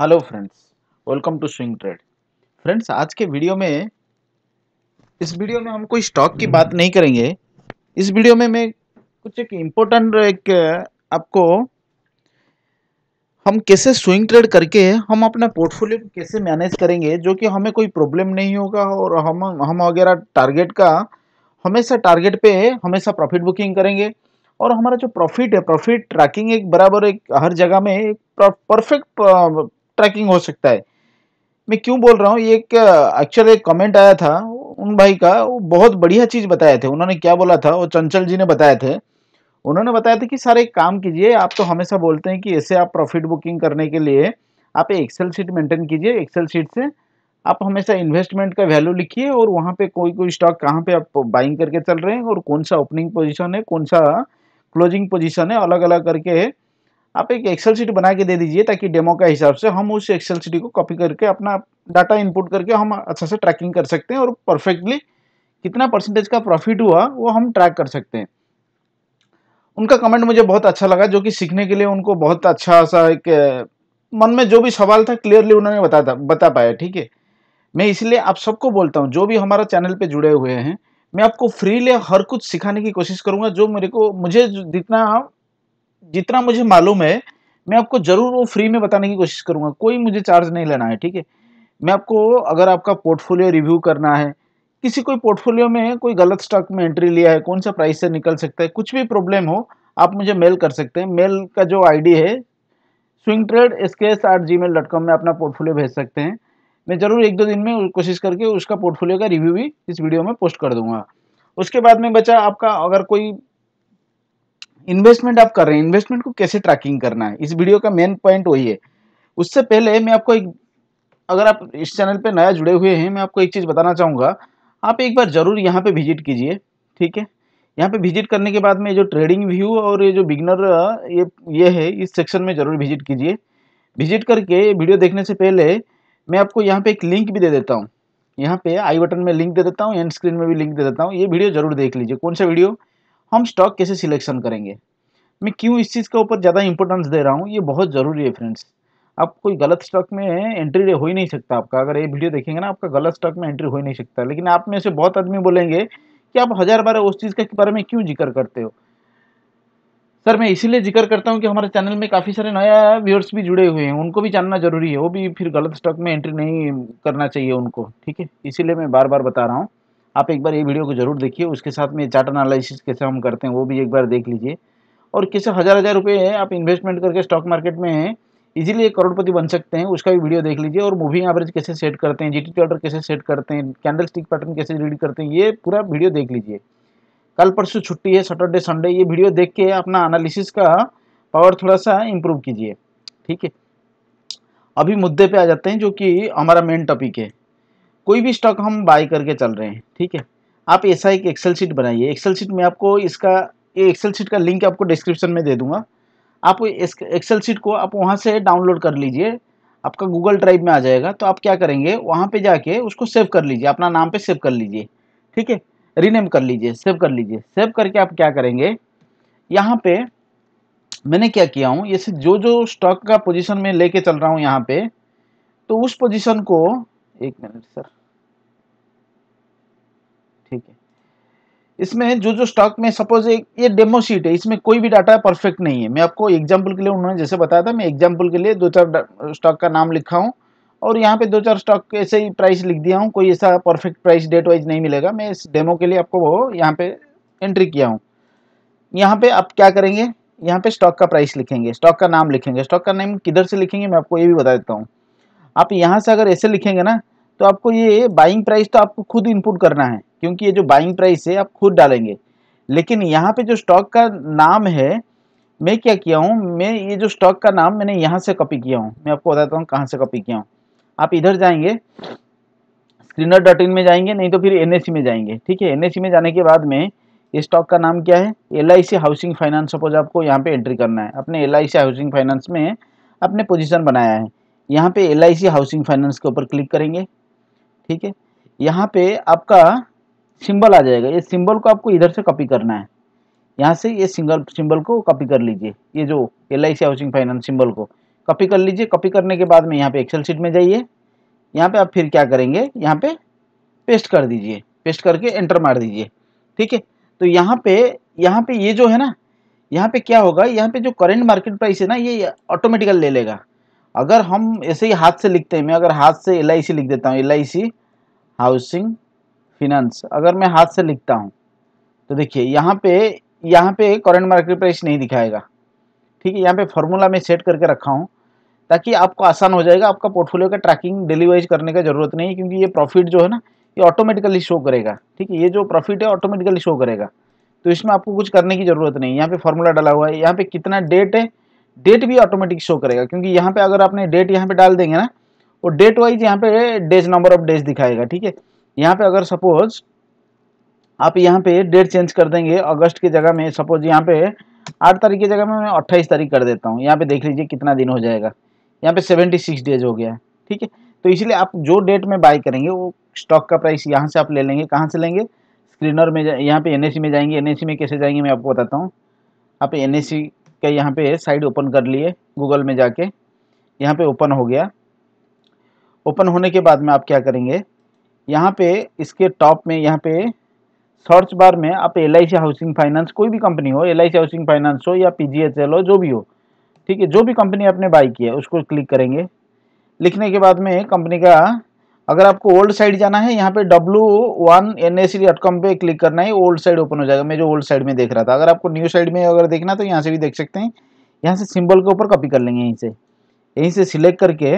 hello friends welcome to swing trade friends आज के video में इस वीडियो में हम कोई स्टॉक की बात नहीं करेंगे इस वीडियो में मैं कुछ एक इम्पोर्टेंट एक आपको हम कैसे स्विंग ट्रेड करके हम अपना पोर्टफोलियो कैसे मैनेज करेंगे जो कि हमें कोई प्रॉब्लम नहीं होगा और हम हम वगैरह टारगेट का हमेशा टारगेट पे हमेशा प्रॉफिट बुकिंग करेंगे और हमारा जो प्रॉफिट है प्रॉफिट ट्रैकिंग एक बराबर एक हर जगह में एक परफेक्ट ट्रैकिंग हो सकता है मैं क्यों बोल रहा हूँ ये एक एक्चुअल एक कमेंट आया था उन भाई का वो बहुत बढ़िया चीज़ बताए थे उन्होंने क्या बोला था वो चंचल जी ने बताए थे उन्होंने बताया था कि सर एक काम कीजिए आप तो हमेशा बोलते हैं कि ऐसे आप प्रॉफिट बुकिंग करने के लिए आप एक्सेल सीट मेंटेन कीजिए एक्सेल सीट से आप हमेशा इन्वेस्टमेंट का वैल्यू लिखिए और वहाँ पे कोई कोई स्टॉक कहाँ पे आप बाइंग करके चल रहे हैं और कौन सा ओपनिंग पोजीशन है कौन सा क्लोजिंग पोजीशन है अलग अलग करके आप एक एक्सेल सीट बना के दे दीजिए ताकि डेमो का हिसाब से हम उस एक्सेल सीटी को कॉपी करके अपना डाटा इनपुट करके हम अच्छा से ट्रैकिंग कर सकते हैं और परफेक्टली कितना परसेंटेज का प्रॉफिट हुआ वो हम ट्रैक कर सकते हैं उनका कमेंट मुझे बहुत अच्छा लगा जो कि सीखने के लिए उनको बहुत अच्छा सा एक मन में जो भी सवाल था क्लियरली उन्होंने बता था बता पाया ठीक है मैं इसलिए आप सबको बोलता हूँ जो भी हमारा चैनल पे जुड़े हुए हैं मैं आपको फ्रीली हर कुछ सिखाने की कोशिश करूँगा जो मेरे को मुझे जितना जितना मुझे मालूम है मैं आपको ज़रूर वो फ्री में बताने की कोशिश करूंगा कोई मुझे चार्ज नहीं लेना है ठीक है मैं आपको अगर आपका पोर्टफोलियो रिव्यू करना है किसी कोई पोर्टफोलियो में कोई गलत स्टॉक में एंट्री लिया है कौन सा प्राइस से निकल सकता है कुछ भी प्रॉब्लम हो आप मुझे मेल कर सकते हैं मेल का जो आईडी है swing trade s k s r Gmail dot com में अपना पोर्टफोलियो भेज सकते हैं मैं ज़रूर एक दो दिन में कोशिश करके उसका पोर्टफोलियो का रिव्यू भी इस वीडियो में पोस्ट कर दूंगा उसके बाद में बचा आपका अगर कोई इन्वेस्टमेंट आप कर रहे हैं इन्वेस्टमेंट को कैसे ट्रैकिंग करना है इस वीडियो का मेन पॉइंट वही है उससे पहले मैं आपको एक अगर आप इस चैनल पे नया जुड़े हुए हैं मैं आपको एक चीज़ बताना चाहूँगा आप एक बार ज़रूर यहाँ पे विजिट कीजिए ठीक है यहाँ पे विजिट करने के बाद में जो ट्रेडिंग व्यू और ये जो बिगनर ये ये है इस सेक्शन में ज़रूर विजिट कीजिए विजिट करके वीडियो देखने से पहले मैं आपको यहाँ पे एक लिंक भी दे देता हूँ यहाँ पे आई बटन में लिंक दे देता हूँ एंड स्क्रीन में भी लिंक दे देता हूँ ये वीडियो जरूर देख लीजिए कौन सा वीडियो हम स्टॉक कैसे सिलेक्शन करेंगे मैं क्यों इस चीज़ के ऊपर ज़्यादा इंपॉर्टेंस दे रहा हूँ ये बहुत ज़रूरी है फ्रेंड्स आप कोई गलत स्टॉक में एंट्री हो ही नहीं सकता आपका अगर ये वीडियो देखेंगे ना आपका गलत स्टॉक में एंट्री हो ही नहीं सकता लेकिन आप में से बहुत आदमी बोलेंगे कि आप हज़ार बार उस चीज़ के बारे में क्यों जिक्र करते हो सर मैं इसीलिए जिक्र करता हूँ कि हमारे चैनल में काफ़ी सारे नया व्यूअर्स भी जुड़े हुए हैं उनको भी जानना जरूरी है वो भी फिर गलत स्टॉक में एंट्री नहीं करना चाहिए उनको ठीक है इसीलिए मैं बार बार बता रहा हूँ आप एक बार ये वीडियो को जरूर देखिए उसके साथ में चार्ट एनालिसिस कैसे हम करते हैं वो भी एक बार देख लीजिए और कैसे हज़ार हज़ार रुपये आप इन्वेस्टमेंट करके स्टॉक मार्केट में इजीली एक करोड़पति बन सकते हैं उसका भी वीडियो देख लीजिए और मूविंग एवरेज कैसे सेट करते हैं जीटी ऑर्डर कैसे सेट करते हैं कैंडल स्टिक पैटर्न कैसे रीड करते हैं ये पूरा वीडियो देख लीजिए कल परसों छुट्टी है सैटरडे संडे ये वीडियो देख के अपना एनालिसिस का पावर थोड़ा सा इम्प्रूव कीजिए ठीक है अभी मुद्दे पर आ जाते हैं जो कि हमारा मेन टॉपिक है कोई भी स्टॉक हम बाय करके चल रहे हैं ठीक है आप ऐसा एक एक्सेल शीट बनाइए एक्सेल शीट में आपको इसका एक्सेल शीट का लिंक आपको डिस्क्रिप्शन में दे दूंगा आप एक्सेल शीट को आप वहाँ से डाउनलोड कर लीजिए आपका गूगल ड्राइव में आ जाएगा तो आप क्या करेंगे वहाँ पे जाके उसको सेव कर लीजिए अपना नाम पे सेव कर लीजिए ठीक है रीनेम कर लीजिए सेव कर लीजिए सेव करके आप क्या करेंगे यहाँ पे मैंने क्या किया हूँ ये जो जो स्टॉक का पोजीशन में लेके चल रहा हूँ यहाँ पे तो उस पोजीशन को एक मिनट सर ठीक है इसमें जो जो स्टॉक में सपोज एक ये डेमो शीट है इसमें कोई भी डाटा परफेक्ट नहीं है मैं आपको एग्जाम्पल के लिए उन्होंने जैसे बताया था मैं एग्जाम्पल के लिए दो चार स्टॉक का नाम लिखा हूँ और यहाँ पे दो चार स्टॉक ऐसे ही प्राइस लिख दिया हूँ कोई ऐसा परफेक्ट प्राइस डेट वाइज नहीं मिलेगा मैं इस डेमो के लिए आपको वो यहाँ पे एंट्री किया हूँ यहाँ पे आप क्या करेंगे यहाँ पे स्टॉक का प्राइस लिखेंगे स्टॉक का नाम लिखेंगे स्टॉक का नाम किधर से लिखेंगे मैं आपको ये भी बता देता हूँ आप यहाँ से अगर ऐसे लिखेंगे ना तो आपको ये बाइंग प्राइस तो आपको खुद इनपुट करना है क्योंकि ये जो बाइंग प्राइस है आप खुद डालेंगे लेकिन यहाँ पे जो स्टॉक का नाम है मैं क्या किया हूँ मैं ये जो स्टॉक का नाम मैंने यहाँ से कॉपी किया हूँ मैं आपको बताता हूँ कहाँ से कॉपी किया हूँ आप इधर जाएंगे स्क्रीनर डॉट इन में जाएंगे नहीं तो फिर एन e में जाएंगे ठीक है एन e में जाने के बाद में ये स्टॉक का नाम क्या है एल हाउसिंग फाइनेंस सपोज आपको यहाँ पे एंट्री करना है अपने एल हाउसिंग फाइनेंस में अपने पोजिशन बनाया है यहाँ पे एल हाउसिंग फाइनेंस के ऊपर क्लिक करेंगे ठीक है यहाँ पे आपका सिंबल आ जाएगा ये सिंबल को आपको इधर से कॉपी करना है यहाँ से ये सिंगल सिंबल को कॉपी कर लीजिए ये जो एल हाउसिंग फाइनेंस सिंबल को कॉपी कर लीजिए कॉपी करने के बाद में यहाँ पे एक्सेल सीट में जाइए यहाँ पे आप फिर क्या करेंगे यहाँ पे पेस्ट कर दीजिए पेस्ट करके एंटर मार दीजिए ठीक है तो यहाँ पे यहाँ पे ये जो है ना यहाँ पे क्या होगा यहाँ पे जो करेंट मार्केट प्राइस है ना ये ऑटोमेटिकल ले लेगा अगर हम ऐसे ही हाथ से लिखते हैं मैं अगर हाथ से एल लिख देता हूँ एल हाउसिंग फिनेंस अगर मैं हाथ से लिखता हूँ तो देखिए यहाँ पे यहाँ पे करंट मार्केट प्राइस नहीं दिखाएगा ठीक है यहाँ पे फॉर्मूला मैं सेट करके रखा हूँ ताकि आपको आसान हो जाएगा आपका पोर्टफोलियो का ट्रैकिंग डेली वाइज करने का जरूरत नहीं क्योंकि ये प्रॉफिट जो है ना ये ऑटोमेटिकली शो करेगा ठीक है ये जो प्रॉफिट है ऑटोमेटिकली शो करेगा तो इसमें आपको कुछ करने की ज़रूरत नहीं यहाँ पे फॉर्मूला डाला हुआ है यहाँ पे कितना डेट है डेट भी ऑटोमेटिक शो करेगा क्योंकि यहाँ पे अगर आपने डेट यहाँ पे डाल देंगे ना वो डेट वाइज यहाँ पे डेज नंबर ऑफ डेज दिखाएगा ठीक है यहाँ पे अगर सपोज आप यहाँ पे डेट चेंज कर देंगे अगस्त की जगह में सपोज यहाँ पे आठ तारीख की जगह में मैं अट्ठाईस तारीख कर देता हूँ यहाँ पे देख लीजिए कितना दिन हो जाएगा यहाँ पे सेवेंटी सिक्स डेज हो गया ठीक है तो इसलिए आप जो डेट में बाई करेंगे वो स्टॉक का प्राइस यहाँ से आप ले लेंगे कहाँ से लेंगे स्क्रीनर में यहाँ पे एन में जाएंगे एन में कैसे जाएंगे मैं आपको बताता हूँ आप एन क्या यहाँ पे साइड ओपन कर लिए गूगल में जाके यहाँ पे ओपन हो गया ओपन होने के बाद में आप क्या करेंगे यहाँ पे इसके टॉप में यहाँ पे सर्च बार में आप एल हाउसिंग फाइनेंस कोई भी कंपनी हो एल हाउसिंग फाइनेंस हो या पी हो जो भी हो ठीक है जो भी कंपनी आपने बाई की है उसको क्लिक करेंगे लिखने के बाद में कंपनी का अगर आपको ओल्ड साइड जाना है यहाँ पे W one N S dot com पर क्लिक करना है ओल्ड साइड ओपन हो जाएगा मैं जो ओल्ड साइड में देख रहा था अगर आपको न्यू साइड में अगर देखना तो यहाँ से भी देख सकते हैं यहाँ से सिंबल के ऊपर कॉपी कर लेंगे यहीं से यहीं से सिलेक्ट करके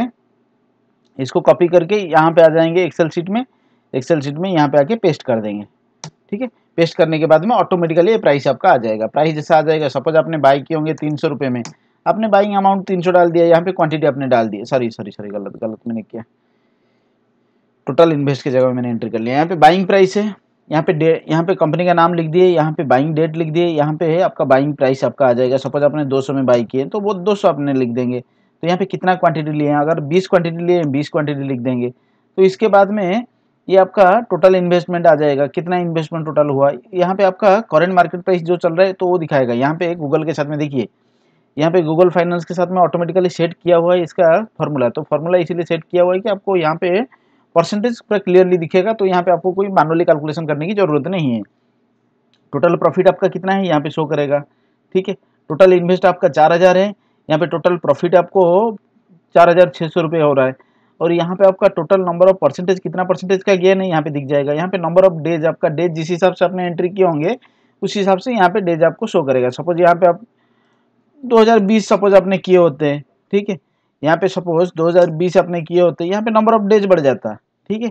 इसको कॉपी करके यहाँ पे आ जाएंगे एक्सेल सीट में एक्सेल सीट में यहाँ पे आके पेस्ट कर देंगे ठीक है पेस्ट करने के बाद में ऑटोमेटिकली ये प्राइस आपका आ जाएगा प्राइस जैसा आ जाएगा सपोज आपने बाई किए होंगे तीन सौ रुपये में आपने बाइंग अमाउंट तीन सौ डाल दिया यहाँ पे क्वांटिटी आपने डाल दी सॉरी सॉरी सॉरी गलत गलत मैंने किया टोटल इन्वेस्ट की जगह मैंने एंट्री कर लिया यहाँ पे बाइंग प्राइस है यहाँ पे यहाँ पे कंपनी का नाम लिख दिए यहाँ पे बाइंग डेट लिख दिए यहाँ पे है आपका बाइंग प्राइस आपका आ जाएगा सपोज आपने 200 में बाई किए तो वो 200 आपने लिख देंगे तो यहाँ पे कितना क्वांटिटी लिए अगर 20 क्वांटिटी लिए 20 क्वांटिटी लिख देंगे तो इसके बाद में ये आपका टोटल इन्वेस्टमेंट आ जाएगा कितना इन्वेस्टमेंट टोटल हुआ यहाँ पे आपका करेंट मार्केट प्राइस जो चल रहा है तो वो दिखाएगा यहाँ पे गूगल के साथ में देखिए यहाँ पे गूगल फाइनेंस के साथ में ऑटोमेटिकली सेट किया हुआ है इसका फॉर्मूला तो फॉर्मूला इसीलिए सेट किया हुआ है कि आपको यहाँ पे परसेंटेज पर क्लियरली दिखेगा तो यहाँ पे आपको कोई मानुअली कैलकुलेशन करने की जरूरत नहीं है टोटल प्रॉफिट आपका कितना है यहाँ पे शो करेगा ठीक है टोटल इन्वेस्ट आपका चार हज़ार है यहाँ पे टोटल प्रॉफिट आपको चार हज़ार छः सौ रुपये हो रहा है और यहाँ पे आपका टोटल नंबर ऑफ परसेंटेज कितना परसेंटेज का गेन है यहाँ पे दिख जाएगा यहाँ पे नंबर ऑफ डेज आपका डेज जिस हिसाब से आपने एंट्री किए होंगे उस हिसाब से यहाँ पे डेज आपको शो करेगा सपोज यहाँ पे आप दो सपोज आपने किए होते हैं ठीक है यहाँ पे सपोज 2020 आपने किए होते यहाँ पे नंबर ऑफ डेज बढ़ जाता है ठीक है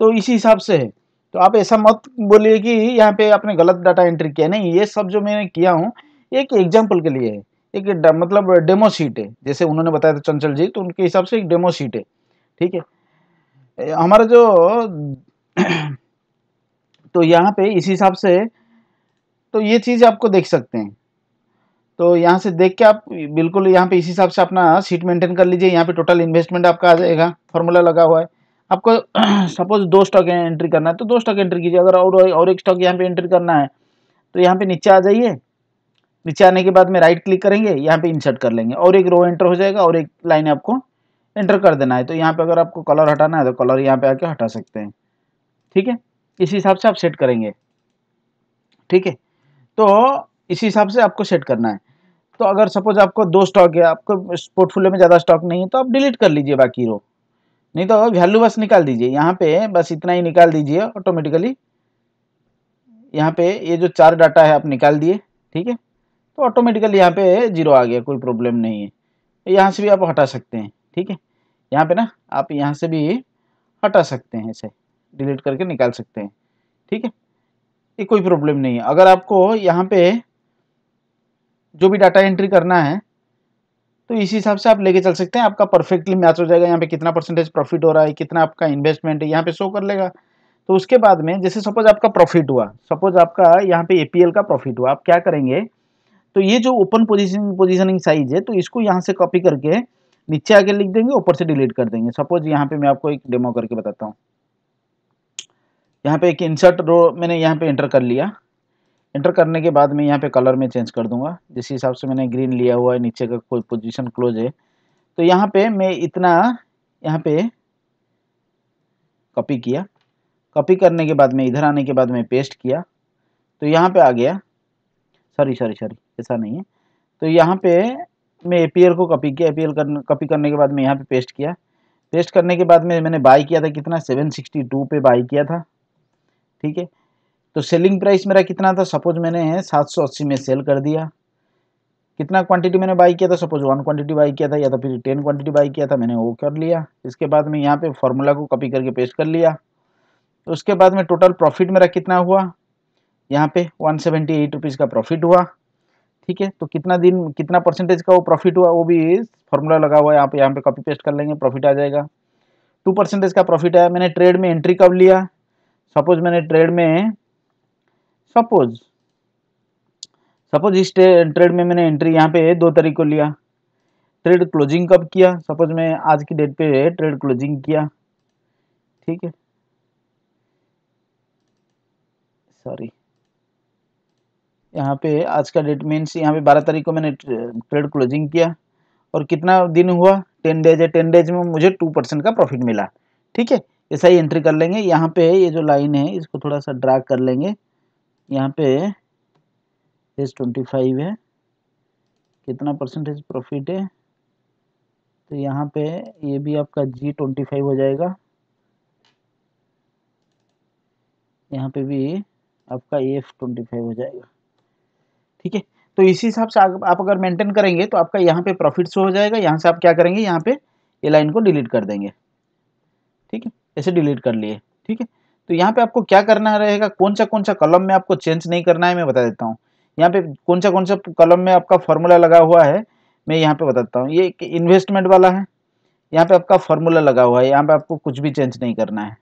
तो इसी हिसाब से है तो आप ऐसा मत बोलिए कि यहाँ पे आपने गलत डाटा एंट्री किया नहीं ये सब जो मैंने किया हूँ एक एग्जाम्पल के लिए है एक मतलब डेमो सीट है जैसे उन्होंने बताया था चंचल जी तो उनके हिसाब से एक डेमो सीट है ठीक है हमारा जो तो यहाँ पे इसी हिसाब से तो ये चीज़ आपको देख सकते हैं तो यहाँ से देख के आप बिल्कुल यहाँ पे इस हिसाब से अपना सीट मेंटेन कर लीजिए यहाँ पे टोटल इन्वेस्टमेंट आपका आ जाएगा फॉर्मूला लगा हुआ है आपको सपोज दो स्टॉक एंट्री करना है तो दो स्टॉक एंट्री कीजिए अगर और और एक स्टॉक यहाँ पे एंट्री करना है तो यहाँ पे नीचे आ जाइए नीचे आने के बाद में राइट क्लिक करेंगे यहाँ पे इंसर्ट कर लेंगे और एक रो एंटर हो जाएगा और एक लाइन आपको एंटर कर देना है तो यहाँ पे अगर आपको कलर हटाना है तो कलर यहाँ पे आके हटा सकते हैं ठीक है इसी हिसाब से आप सेट करेंगे ठीक है तो इसी हिसाब से आपको सेट करना है तो अगर सपोज आपको दो स्टॉक है आपको पोर्टफोलियो में ज़्यादा स्टॉक नहीं है तो आप डिलीट कर लीजिए बाकी रो नहीं तो वैल्यू बस निकाल दीजिए यहाँ पे बस इतना ही निकाल दीजिए ऑटोमेटिकली यहाँ पे ये जो चार डाटा है आप निकाल दिए ठीक है तो ऑटोमेटिकली यहाँ पे जीरो आ गया कोई प्रॉब्लम नहीं है यहाँ से भी आप हटा सकते हैं ठीक है यहाँ पे ना आप यहाँ से भी हटा सकते हैं इसे डिलीट करके निकाल सकते हैं ठीक है ये कोई प्रॉब्लम नहीं है अगर आपको यहाँ पे जो भी डाटा एंट्री करना है तो इसी हिसाब से आप लेके चल सकते हैं आपका परफेक्टली मैच हो जाएगा यहाँ पे कितना परसेंटेज प्रॉफिट हो रहा है कितना आपका इन्वेस्टमेंट है यहाँ पे शो कर लेगा तो उसके बाद में जैसे सपोज आपका प्रॉफिट हुआ सपोज आपका यहाँ पे एपीएल का प्रॉफिट हुआ आप क्या करेंगे तो ये जो ओपन पोजिशन पोजिशनिंग साइज है तो इसको यहाँ से कॉपी करके नीचे आके लिख देंगे ऊपर से डिलीट कर देंगे सपोज यहाँ पे मैं आपको एक डेमो करके बताता हूँ यहाँ पे एक इंसर्ट रो मैंने यहाँ पे एंटर कर लिया इंटर करने के बाद मैं यहाँ पे कलर में चेंज कर दूंगा जिस हिसाब से मैंने ग्रीन लिया हुआ है नीचे का कोई पोजीशन क्लोज है तो यहाँ पे मैं इतना यहाँ पे कॉपी किया कॉपी करने के बाद में इधर आने के बाद में पेस्ट किया तो यहाँ पे आ गया सॉरी सॉरी सॉरी ऐसा नहीं है तो यहाँ पे मैं ए पी एल को कॉपी किया ए पी कर कॉपी करने के बाद में यहाँ पे पेस्ट किया पेस्ट करने के बाद में मैंने बाई किया था कितना सेवन सिक्सटी टू पे बाई किया था ठीक है तो सेलिंग प्राइस मेरा कितना था सपोज मैंने है अस्सी में सेल कर दिया कितना क्वांटिटी मैंने बाई किया था सपोज वन क्वांटिटी बाई किया था या तो फिर टेन क्वांटिटी बाई किया था मैंने वो कर लिया इसके बाद में यहाँ पे फॉर्मूला को कॉपी करके पेस्ट कर लिया तो उसके बाद में टोटल प्रॉफिट मेरा कितना हुआ यहाँ पे वन सेवेंटी एट रुपीज़ का प्रॉफिट हुआ ठीक है तो कितना दिन कितना परसेंटेज का वो प्रॉफिट हुआ वो भी फार्मूला लगा हुआ है आप यहाँ पे कॉपी पेस्ट कर लेंगे प्रॉफिट आ जाएगा टू परसेंटेज का प्रॉफिट आया मैंने ट्रेड में एंट्री कब लिया सपोज मैंने ट्रेड में सपोज सपोज इस ट्रेड में मैंने एंट्री यहाँ पे दो तारीख को लिया ट्रेड क्लोजिंग कब किया सपोज मैं आज की डेट पे ट्रेड क्लोजिंग किया ठीक है सॉरी यहाँ पे आज का डेट मीन्स यहाँ पे बारह तारीख को मैंने ट्रेड क्लोजिंग किया और कितना दिन हुआ टेन डेज है टेन डेज में मुझे टू परसेंट का प्रॉफिट मिला ठीक है ऐसा ही एंट्री कर लेंगे यहाँ पे ये जो लाइन है इसको थोड़ा सा ड्रा कर लेंगे यहाँ पे एस ट्वेंटी फाइव है कितना परसेंटेज प्रॉफिट है तो यहाँ पे ये भी आपका जी ट्वेंटी फाइव हो जाएगा यहाँ पे भी आपका एफ ट्वेंटी फाइव हो जाएगा ठीक है तो इसी हिसाब से आप अगर मेंटेन करेंगे तो आपका यहाँ पे प्रॉफिट शो हो जाएगा यहाँ से आप क्या करेंगे यहाँ पे ये लाइन को डिलीट कर देंगे ठीक है ऐसे डिलीट कर लिए ठीक है तो यहाँ पे आपको क्या करना रहेगा कौन सा कौन सा कलम में आपको चेंज नहीं करना है मैं बता देता हूँ यहाँ पे कौन सा कौन सा कलम में आपका फॉर्मूला लगा हुआ है मैं यहाँ पे बताता हूँ ये इन्वेस्टमेंट वाला है यहाँ पे आपका फॉर्मूला लगा हुआ है यहाँ पे आपको कुछ भी चेंज नहीं करना है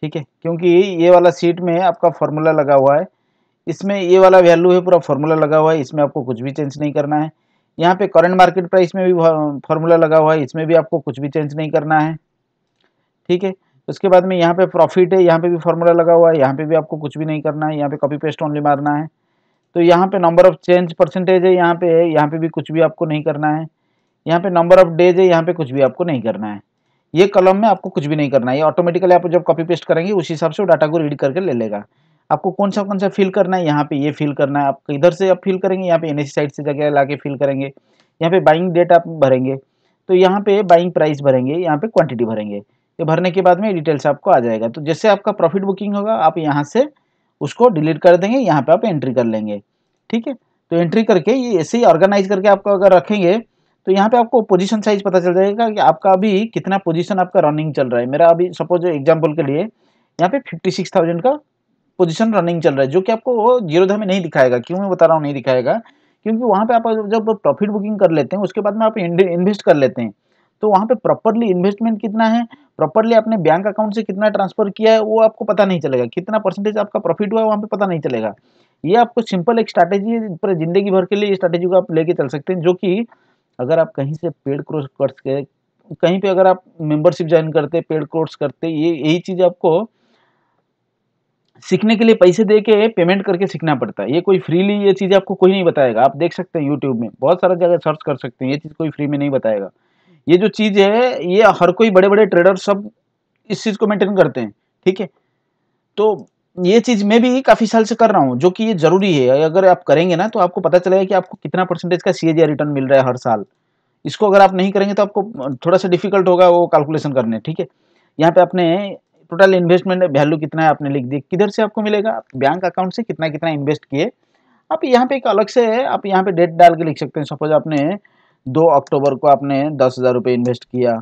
ठीक है क्योंकि ये वाला सीट में आपका फॉर्मूला लगा हुआ है इसमें ये वाला वैल्यू है पूरा फॉर्मूला लगा हुआ है इसमें आपको कुछ भी चेंज नहीं करना है यहाँ पे करंट मार्केट प्राइस में भी फॉर्मूला लगा हुआ है इसमें भी आपको कुछ भी चेंज नहीं करना है ठीक है उसके बाद में यहाँ पे प्रॉफिट है यहाँ पे भी फॉर्मूला लगा हुआ है यहाँ पे भी आपको कुछ भी नहीं करना है यहाँ पे कॉपी पेस्ट ओनली मारना है तो यहाँ पे नंबर ऑफ चेंज परसेंटेज है यहाँ पे है यहाँ पे भी कुछ भी आपको नहीं करना है यहाँ पे नंबर ऑफ डेज है यहाँ पे कुछ भी आपको नहीं करना है ये कलम में आपको कुछ भी नहीं करना है ये ऑटोमेटिकली आप जब कॉपी पेस्ट करेंगे उस हिसाब से वो डाटा को रीड करके ले लेगा आपको कौन सा कौन सा फिल करना है यहाँ पे ये फिल करना है आप इधर से आप फिल करेंगे यहाँ पे एन साइट से जगह ला फिल करेंगे यहाँ पे बाइंग डेट आप भरेंगे तो यहाँ पे बाइंग प्राइस भरेंगे यहाँ पे क्वांटिटी भरेंगे ये भरने के बाद में डिटेल्स आपको आ जाएगा तो जैसे आपका प्रॉफिट बुकिंग होगा आप यहाँ से उसको डिलीट कर देंगे यहाँ पे आप एंट्री कर लेंगे ठीक है तो एंट्री करके ये ऐसे ही ऑर्गेनाइज करके आपको अगर रखेंगे तो यहाँ पे आपको पोजीशन साइज पता चल जाएगा कि आपका अभी कितना पोजीशन आपका रनिंग चल रहा है मेरा अभी सपोज एग्जाम्पल के लिए यहाँ पे थाउजेंड का पोजीशन रनिंग चल रहा है जो कि आपको वो धा में नहीं दिखाएगा क्यों मैं बता रहा हूँ नहीं दिखाएगा क्योंकि वहाँ पर आप जब प्रॉफिट बुकिंग कर लेते हैं उसके बाद में आप इन्वेस्ट कर लेते हैं तो वहाँ पे प्रॉपरली इन्वेस्टमेंट कितना है प्रॉपरली आपने बैंक अकाउंट से कितना ट्रांसफर किया है वो आपको पता नहीं चलेगा कितना परसेंटेज आपका प्रॉफिट हुआ है वहाँ पे पता नहीं चलेगा ये आपको सिंपल एक स्ट्रैटेजी है पूरे जिंदगी भर के लिए स्ट्रैटेजी को आप लेके चल सकते हैं जो कि अगर आप कहीं से पेड क्रोस कर कहीं पे अगर आप मेंबरशिप ज्वाइन करते पेड कोर्स करते ये यही चीज़ आपको सीखने के लिए पैसे दे के पेमेंट करके सीखना पड़ता है ये कोई फ्रीली ये चीज़ आपको कोई नहीं बताएगा आप देख सकते हैं यूट्यूब में बहुत सारा जगह सर्च कर सकते हैं ये चीज़ कोई फ्री में नहीं बताएगा ये जो चीज़ है ये हर कोई बड़े बड़े ट्रेडर सब इस चीज़ को मेंटेन करते हैं ठीक है तो ये चीज़ मैं भी काफ़ी साल से कर रहा हूँ जो कि ये ज़रूरी है अगर आप करेंगे ना तो आपको पता चलेगा कि आपको कितना परसेंटेज का सी रिटर्न मिल रहा है हर साल इसको अगर आप नहीं करेंगे तो आपको थोड़ा सा डिफिकल्ट होगा वो कैलकुलेशन करने ठीक है यहाँ पे आपने टोटल इन्वेस्टमेंट वैल्यू कितना है आपने लिख दिया किधर से आपको मिलेगा बैंक अकाउंट से कितना कितना इन्वेस्ट किए आप यहाँ पे एक अलग से आप यहाँ पे डेट डाल के लिख सकते हैं सपोज आपने दो अक्टूबर को आपने दस हज़ार रुपये इन्वेस्ट किया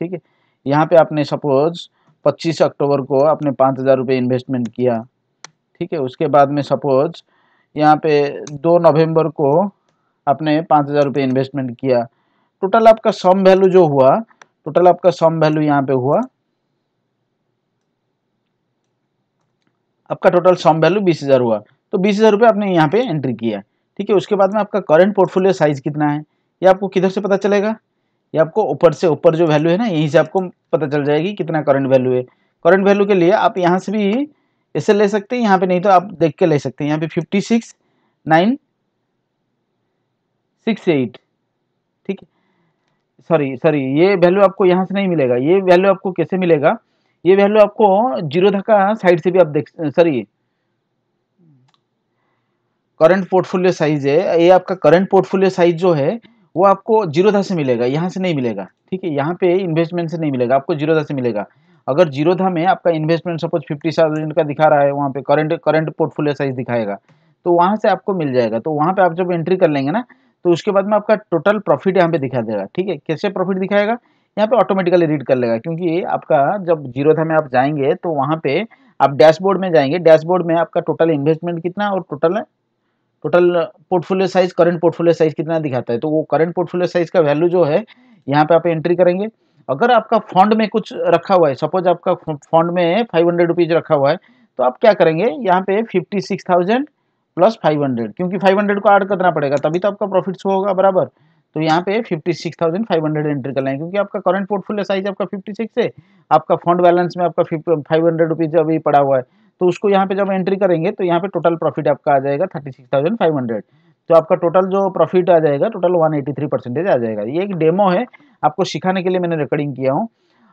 ठीक है यहाँ पे आपने सपोज पच्चीस अक्टूबर को आपने पाँच हज़ार रुपये इन्वेस्टमेंट किया ठीक है उसके बाद में सपोज यहाँ पे दो नवंबर को आपने पाँच हज़ार रुपये इन्वेस्टमेंट किया टोटल आपका सम वैल्यू जो हुआ टोटल आपका सम वैल्यू यहाँ पे हुआ आपका टोटल सम वैल्यू बीस हज़ार हुआ तो बीस हज़ार रुपये आपने यहाँ पे एंट्री किया ठीक है उसके बाद में आपका करंट पोर्टफोलियो साइज कितना है ये आपको किधर से पता चलेगा ये आपको ऊपर से ऊपर जो वैल्यू है ना यहीं से आपको पता चल जाएगी कितना करंट वैल्यू है करंट वैल्यू के लिए आप यहाँ से भी इसे ले सकते हैं यहाँ पे नहीं तो आप देख के ले सकते हैं यहाँ पे fifty six nine six eight ठीक है सॉरी सॉरी ये वैल्यू आपको यहाँ से नहीं मिलेगा ये वैल्यू आपको कैसे मिलेगा ये वैल्यू आपको जीरो धक्का साइड से भी आप देख सॉरी करंट पोर्टफोलियो साइज है ये आपका करंट पोर्टफोलियो साइज जो है वो आपको जीरोधा से मिलेगा यहाँ से नहीं मिलेगा ठीक है यहाँ पे इन्वेस्टमेंट से नहीं मिलेगा आपको जीरोधा से मिलेगा अगर जीरोधा में आपका इन्वेस्टमेंट सपोज फिफ्टी थाउजेंड का दिखा रहा है वहाँ पे करंट करंट पोर्टफोलियो साइज दिखाएगा तो वहाँ से आपको मिल जाएगा तो वहाँ पे आप जब एंट्री कर लेंगे ना तो उसके बाद में आपका टोटल प्रॉफिट यहाँ पे दिखा देगा ठीक है कैसे प्रॉफिट दिखाएगा यहाँ पे ऑटोमेटिकली रीड कर लेगा क्योंकि आपका जब जीरोधा में आप जाएंगे तो वहाँ पे आप डैशबोर्ड में जाएंगे डैशबोर्ड में आपका टोटल इन्वेस्टमेंट कितना और total total portfolio size current portfolio size कितना दिखाता है तो वो करंट पोर्टफोलियो साइज का वैल्यू जो है यहाँ पे आप एंट्री करेंगे अगर आपका फंड में कुछ रखा हुआ है सपोज आपका फंड में फाइव हंड्रेड रुपीज रखा हुआ है तो आप क्या करेंगे यहाँ पे fifty six thousand plus five hundred क्योंकि फाइव हंड्रेड को ऐड करना पड़ेगा तभी तो आपका प्रॉफिट शो होगा बराबर तो यहाँ पे fifty six thousand five hundred entry कर लेंगे क्योंकि आपका करंट पोर्टफोलियो साइज आपका फिफ्टी सिक्स है आपका फंड बैलेंस में आपका फाइव हंड्रेड रुपीज अभी पड़ा हुआ है तो उसको यहाँ पे जब एंट्री करेंगे तो यहाँ पे टोटल प्रॉफिट आपका आ जाएगा thirty six thousand five hundred तो आपका टोटल जो प्रॉफिट आ जाएगा total one eighty three percentage आ जाएगा ये एक डेमो है आपको सिखाने के लिए मैंने रिकॉर्डिंग किया हूँ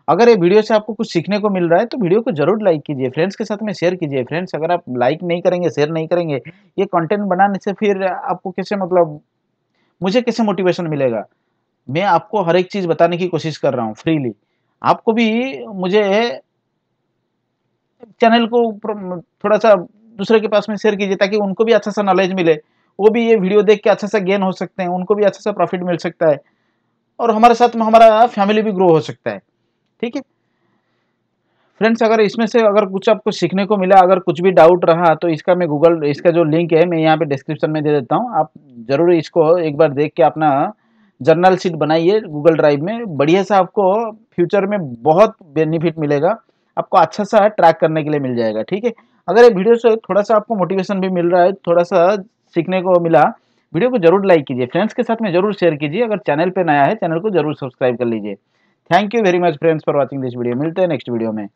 अगर ये वीडियो से आपको कुछ सीखने को मिल रहा है तो वीडियो को जरूर लाइक कीजिए फ्रेंड्स के साथ में शेयर कीजिए फ्रेंड्स अगर आप लाइक नहीं करेंगे शेयर नहीं करेंगे ये कंटेंट बनाने से फिर आपको कैसे मतलब मुझे कैसे मोटिवेशन मिलेगा मैं आपको हर एक चीज़ बताने की कोशिश कर रहा हूँ फ्रीली आपको भी मुझे चैनल को थोड़ा सा दूसरे के पास में शेयर कीजिए ताकि उनको भी अच्छा सा नॉलेज मिले वो भी ये वीडियो देख के अच्छा सा गेन हो सकते हैं उनको भी अच्छा सा प्रॉफिट मिल सकता है और हमारे साथ में हमारा फैमिली भी ग्रो हो सकता है ठीक है फ्रेंड्स अगर इसमें से अगर कुछ आपको सीखने को मिला अगर कुछ भी डाउट रहा तो इसका मैं गूगल इसका जो लिंक है मैं यहाँ पे डिस्क्रिप्शन में दे देता हूँ आप जरूर इसको एक बार देख के अपना जर्नल शीट बनाइए गूगल ड्राइव में बढ़िया सा आपको फ्यूचर में बहुत बेनिफिट मिलेगा आपको अच्छा सा ट्रैक करने के लिए मिल जाएगा ठीक है अगर एक वीडियो से थोड़ा सा आपको मोटिवेशन भी मिल रहा है थोड़ा सा सीखने को मिला वीडियो को जरूर लाइक कीजिए फ्रेंड्स के साथ में जरूर शेयर कीजिए अगर चैनल पर नया है चैनल को जरूर सब्सक्राइब कर लीजिए thank you very much friends for watching this video मिलते हैं नेक्स्ट वीडियो में